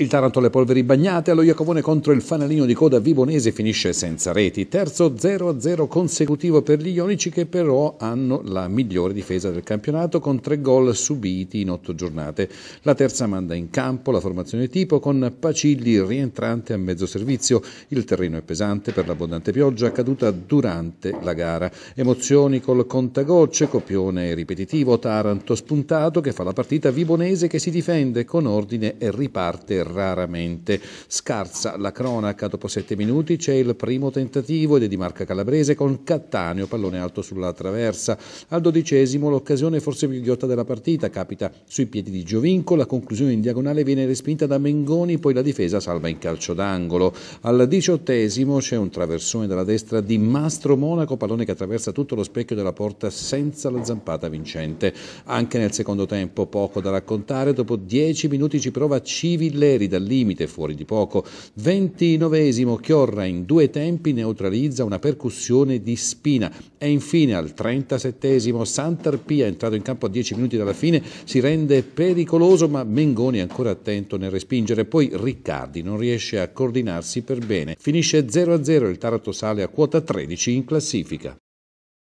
Il Taranto alle polveri bagnate, allo Iacovone contro il fanalino di coda vibonese finisce senza reti. Terzo 0-0 consecutivo per gli Ionici che però hanno la migliore difesa del campionato con tre gol subiti in otto giornate. La terza manda in campo la formazione tipo con Pacilli rientrante a mezzo servizio. Il terreno è pesante per l'abbondante pioggia caduta durante la gara. Emozioni col contagocce, copione ripetitivo, Taranto spuntato che fa la partita vibonese che si difende con ordine e riparte raramente. Scarsa la cronaca, dopo sette minuti c'è il primo tentativo ed è di marca calabrese con Cattaneo, pallone alto sulla traversa. Al dodicesimo l'occasione forse più ghiotta della partita capita sui piedi di Giovinco, la conclusione in diagonale viene respinta da Mengoni, poi la difesa salva in calcio d'angolo. Al diciottesimo c'è un traversone dalla destra di Mastro Monaco, pallone che attraversa tutto lo specchio della porta senza la zampata vincente. Anche nel secondo tempo poco da raccontare, dopo dieci minuti ci prova Civilleri Barbieri dal limite, fuori di poco. 29esimo Chiorra in due tempi neutralizza una percussione di Spina. E infine al 37esimo, Santarpia, entrato in campo a 10 minuti dalla fine, si rende pericoloso, ma Mengoni è ancora attento nel respingere. Poi Riccardi non riesce a coordinarsi per bene. Finisce 0-0, il Taranto sale a quota 13 in classifica.